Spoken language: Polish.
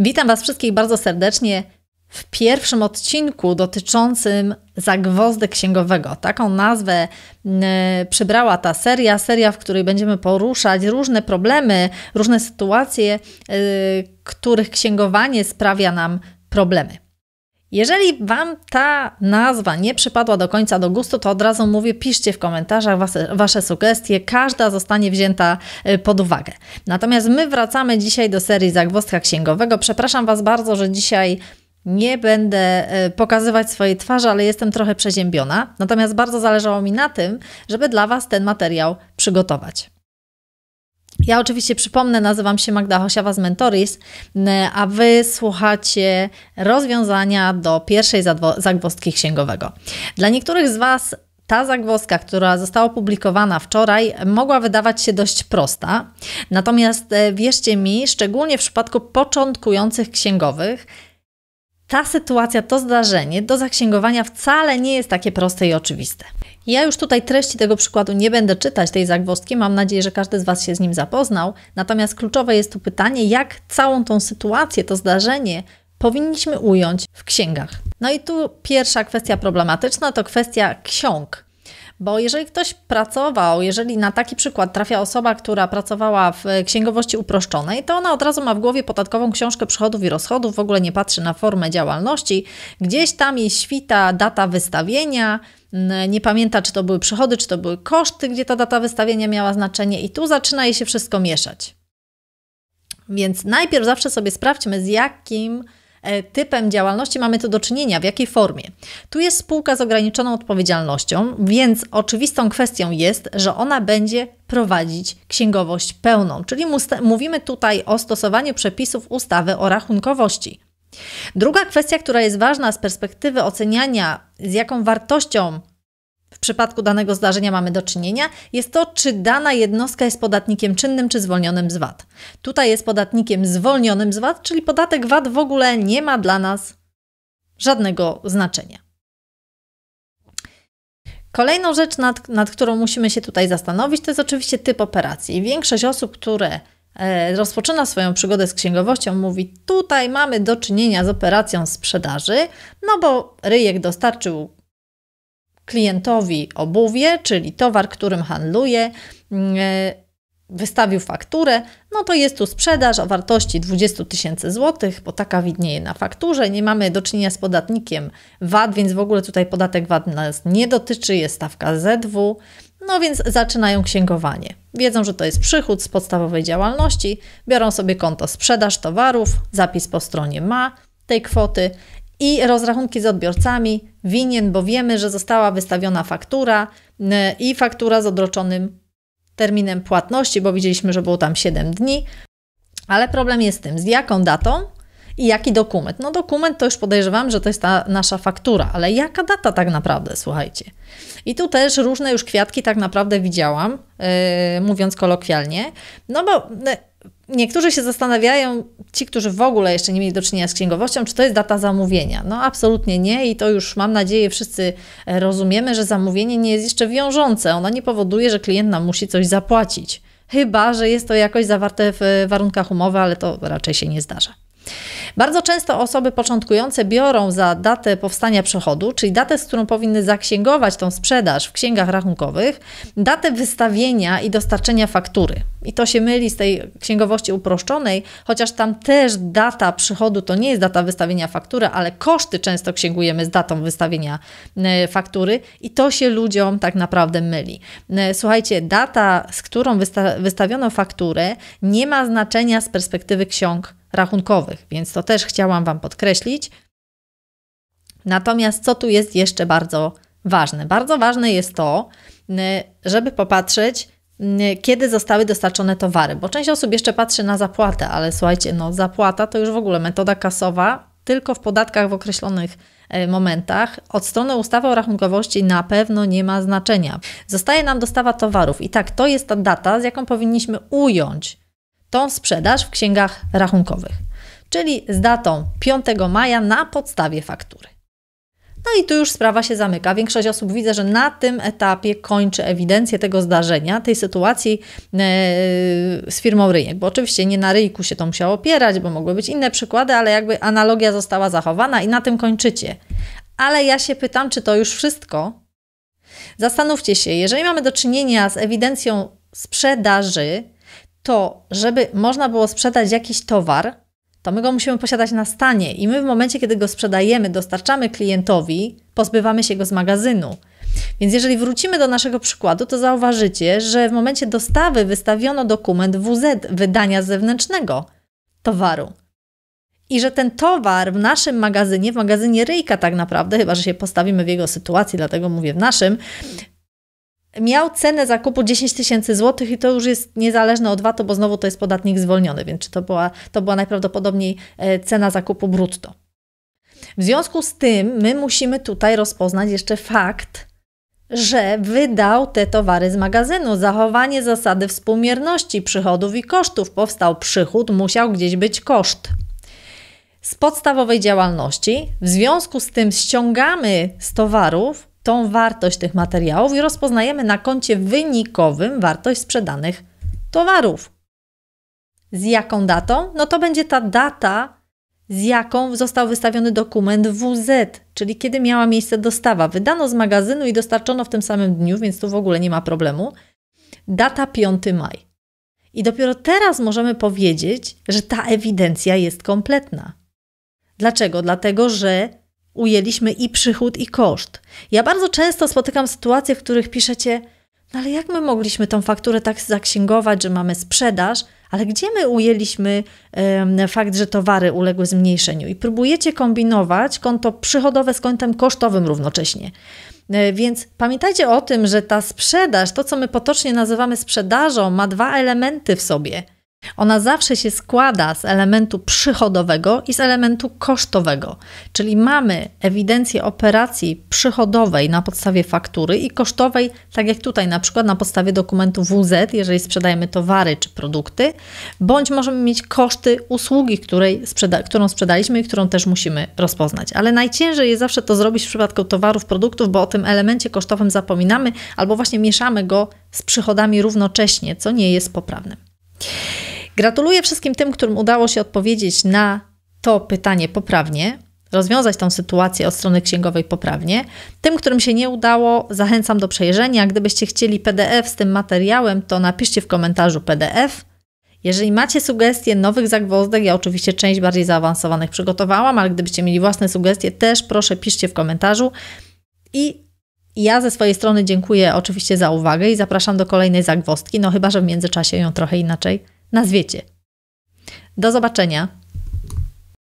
Witam Was wszystkich bardzo serdecznie w pierwszym odcinku dotyczącym zagwozdek księgowego. Taką nazwę mm, przybrała ta seria, seria, w której będziemy poruszać różne problemy, różne sytuacje, y, których księgowanie sprawia nam problemy. Jeżeli Wam ta nazwa nie przypadła do końca do gustu, to od razu mówię, piszcie w komentarzach wasze, wasze, sugestie, każda zostanie wzięta y, pod uwagę. Natomiast my wracamy dzisiaj do serii Zagwozdka Księgowego. Przepraszam Was bardzo, że dzisiaj nie będę y, pokazywać swojej twarzy, ale jestem trochę przeziębiona. Natomiast bardzo zależało mi na tym, żeby dla Was ten materiał przygotować. Ja oczywiście przypomnę, nazywam się Magda Hosiawa z Mentoris, a Wy słuchacie rozwiązania do pierwszej zagwozdki księgowego. Dla niektórych z Was ta zagwozdka, która została opublikowana wczoraj, mogła wydawać się dość prosta. Natomiast e, wierzcie mi, szczególnie w przypadku początkujących księgowych, ta sytuacja, to zdarzenie do zaksięgowania wcale nie jest takie proste i oczywiste. Ja już tutaj treści tego przykładu nie będę czytać, tej zagwozdki. Mam nadzieję, że każdy z Was się z nim zapoznał. Natomiast kluczowe jest tu pytanie, jak całą tą sytuację, to zdarzenie powinniśmy ująć w księgach. No i tu pierwsza kwestia problematyczna to kwestia ksiąg. Bo jeżeli ktoś pracował, jeżeli na taki przykład trafia osoba, która pracowała w księgowości uproszczonej, to ona od razu ma w głowie podatkową książkę przychodów i rozchodów, w ogóle nie patrzy na formę działalności. Gdzieś tam jej świta data wystawienia, nie pamięta, czy to były przychody, czy to były koszty, gdzie ta data wystawienia miała znaczenie, i tu zaczyna jej się wszystko mieszać. Więc najpierw zawsze sobie sprawdźmy, z jakim E, typem działalności mamy tu do czynienia, w jakiej formie. Tu jest spółka z ograniczoną odpowiedzialnością, więc oczywistą kwestią jest, że ona będzie prowadzić księgowość pełną, czyli mówimy tutaj o stosowaniu przepisów ustawy o rachunkowości. Druga kwestia, która jest ważna z perspektywy oceniania, z jaką wartością w przypadku danego zdarzenia mamy do czynienia, jest to, czy dana jednostka jest podatnikiem czynnym czy zwolnionym z VAT. Tutaj jest podatnikiem zwolnionym z VAT, czyli podatek VAT w ogóle nie ma dla nas żadnego znaczenia. Kolejną rzecz, nad, nad którą musimy się tutaj zastanowić, to jest oczywiście typ operacji. Większość osób, które e, rozpoczyna swoją przygodę z księgowością, mówi: Tutaj mamy do czynienia z operacją sprzedaży, no bo ryjek dostarczył klientowi obuwie, czyli towar, którym handluje, mm, e, wystawił fakturę, no to jest tu sprzedaż o wartości 20 tysięcy złotych, bo taka widnieje na fakturze. Nie mamy do czynienia z podatnikiem VAT, więc w ogóle tutaj podatek VAT nas nie dotyczy, jest stawka ZW. No więc zaczynają księgowanie. Wiedzą, że to jest przychód z podstawowej działalności, biorą sobie konto sprzedaż towarów, zapis po stronie ma tej kwoty i rozrachunki z odbiorcami. Winien, bo wiemy, że została wystawiona faktura i faktura z odroczonym terminem płatności, bo widzieliśmy, że było tam 7 dni. Ale problem jest z tym, z jaką datą i jaki dokument. No dokument to już podejrzewam, że to jest ta nasza faktura, ale jaka data tak naprawdę, słuchajcie. I tu też różne już kwiatki tak naprawdę widziałam, yy, mówiąc kolokwialnie, no bo Niektórzy się zastanawiają, ci, którzy w ogóle jeszcze nie mieli do czynienia z księgowością, czy to jest data zamówienia. No absolutnie nie i to już mam nadzieję wszyscy e, rozumiemy, że zamówienie nie jest jeszcze wiążące. Ono nie powoduje, że klient nam musi coś zapłacić. Chyba, że jest to jakoś zawarte w e, warunkach umowy, ale to raczej się nie zdarza. Bardzo często osoby początkujące biorą za datę powstania przychodu, czyli datę, z którą powinny zaksięgować tą sprzedaż w księgach rachunkowych, datę wystawienia i dostarczenia faktury. I to się myli z tej księgowości uproszczonej, chociaż tam też data przychodu to nie jest data wystawienia faktury, ale koszty często księgujemy z datą wystawienia e, faktury i to się ludziom tak naprawdę myli. E, słuchajcie, data, z którą wysta wystawiono fakturę, nie ma znaczenia z perspektywy ksiąg rachunkowych, więc to też chciałam Wam podkreślić. Natomiast co tu jest jeszcze bardzo ważne? Bardzo ważne jest to, żeby popatrzeć, kiedy zostały dostarczone towary, bo część osób jeszcze patrzy na zapłatę, ale słuchajcie, no zapłata to już w ogóle metoda kasowa, tylko w podatkach w określonych e, momentach. Od strony ustawy o rachunkowości na pewno nie ma znaczenia. Zostaje nam dostawa towarów i tak to jest ta data, z jaką powinniśmy ująć tą sprzedaż w księgach rachunkowych, czyli z datą 5 maja na podstawie faktury. No i tu już sprawa się zamyka. Większość osób widzę, że na tym etapie kończy ewidencję tego zdarzenia, tej sytuacji e, z firmą Ryjek, bo oczywiście nie na Ryjku się to musiało opierać, bo mogły być inne przykłady, ale jakby analogia została zachowana i na tym kończycie. Ale ja się pytam, czy to już wszystko? Zastanówcie się, jeżeli mamy do czynienia z ewidencją sprzedaży, to, żeby można było sprzedać jakiś towar, to my go musimy posiadać na stanie i my w momencie, kiedy go sprzedajemy, dostarczamy klientowi, pozbywamy się go z magazynu. Więc jeżeli wrócimy do naszego przykładu, to zauważycie, że w momencie dostawy wystawiono dokument WZ wydania zewnętrznego towaru. I że ten towar w naszym magazynie, w magazynie Ryjka tak naprawdę, chyba że się postawimy w jego sytuacji, dlatego mówię w naszym, miał cenę zakupu 10 tysięcy złotych i to już jest niezależne od VAT-u, bo znowu to jest podatnik zwolniony, więc czy to była, to była najprawdopodobniej e, cena zakupu brutto. W związku z tym my musimy tutaj rozpoznać jeszcze fakt, że wydał te towary z magazynu. Zachowanie zasady współmierności przychodów i kosztów. Powstał przychód, musiał gdzieś być koszt z podstawowej działalności. W związku z tym ściągamy z towarów tą wartość tych materiałów i rozpoznajemy na koncie wynikowym wartość sprzedanych towarów. Z jaką datą? No to będzie ta data, z jaką został wystawiony dokument WZ, czyli kiedy miała miejsce dostawa. Wydano z magazynu i dostarczono w tym samym dniu, więc tu w ogóle nie ma problemu. Data 5 maj. I dopiero teraz możemy powiedzieć, że ta ewidencja jest kompletna. Dlaczego? Dlatego, że ujęliśmy i przychód, i koszt. Ja bardzo często spotykam sytuacje, w których piszecie, no ale jak my mogliśmy tą fakturę tak zaksięgować, że mamy sprzedaż, ale gdzie my ujęliśmy fakt, że towary uległy zmniejszeniu? I próbujecie kombinować konto przychodowe z kątem kosztowym równocześnie. E, więc pamiętajcie o tym, że ta sprzedaż, to co my potocznie nazywamy sprzedażą, ma dwa elementy w sobie – ona zawsze się składa z elementu przychodowego i z elementu kosztowego, czyli mamy ewidencję operacji przychodowej na podstawie faktury i kosztowej, tak jak tutaj na przykład na podstawie dokumentu WZ, jeżeli sprzedajemy towary czy produkty, bądź możemy mieć koszty usługi, której sprzeda którą sprzedaliśmy i którą też musimy rozpoznać. Ale najciężej jest zawsze to zrobić w przypadku towarów, produktów, bo o tym elemencie kosztowym zapominamy albo właśnie mieszamy go z przychodami równocześnie, co nie jest poprawne. Gratuluję wszystkim tym, którym udało się odpowiedzieć na to pytanie poprawnie, rozwiązać tą sytuację od strony księgowej poprawnie. Tym, którym się nie udało, zachęcam do przejrzenia. Gdybyście chcieli PDF z tym materiałem, to napiszcie w komentarzu PDF. Jeżeli macie sugestie nowych zagwozdek, ja oczywiście część bardziej zaawansowanych przygotowałam, ale gdybyście mieli własne sugestie, też proszę piszcie w komentarzu. I ja ze swojej strony dziękuję oczywiście za uwagę i zapraszam do kolejnej zagwostki, no chyba że w międzyczasie ją trochę inaczej nazwiecie. Do zobaczenia.